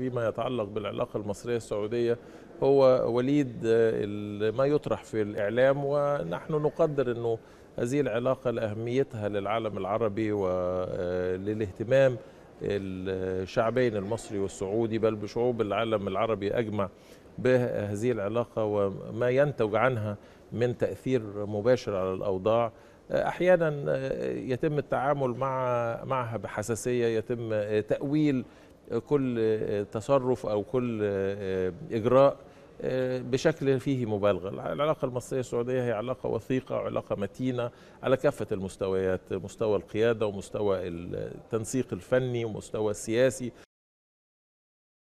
فيما يتعلق بالعلاقة المصرية السعودية هو وليد آه، ما يطرح في الإعلام ونحن نقدر أنه هذه العلاقة لأهميتها للعالم العربي وللاهتمام آه، الشعبين المصري والسعودي بل بشعوب العالم العربي أجمع بهذه العلاقة وما ينتج عنها من تأثير مباشر على الأوضاع احيانا آه، يتم التعامل مع معها بحساسيه يتم تاويل كل تصرف او كل آه، اجراء آه، بشكل فيه مبالغه، العلاقه المصريه السعوديه هي علاقه وثيقه وعلاقه متينه على كافه المستويات، مستوى القياده ومستوى التنسيق الفني ومستوى السياسي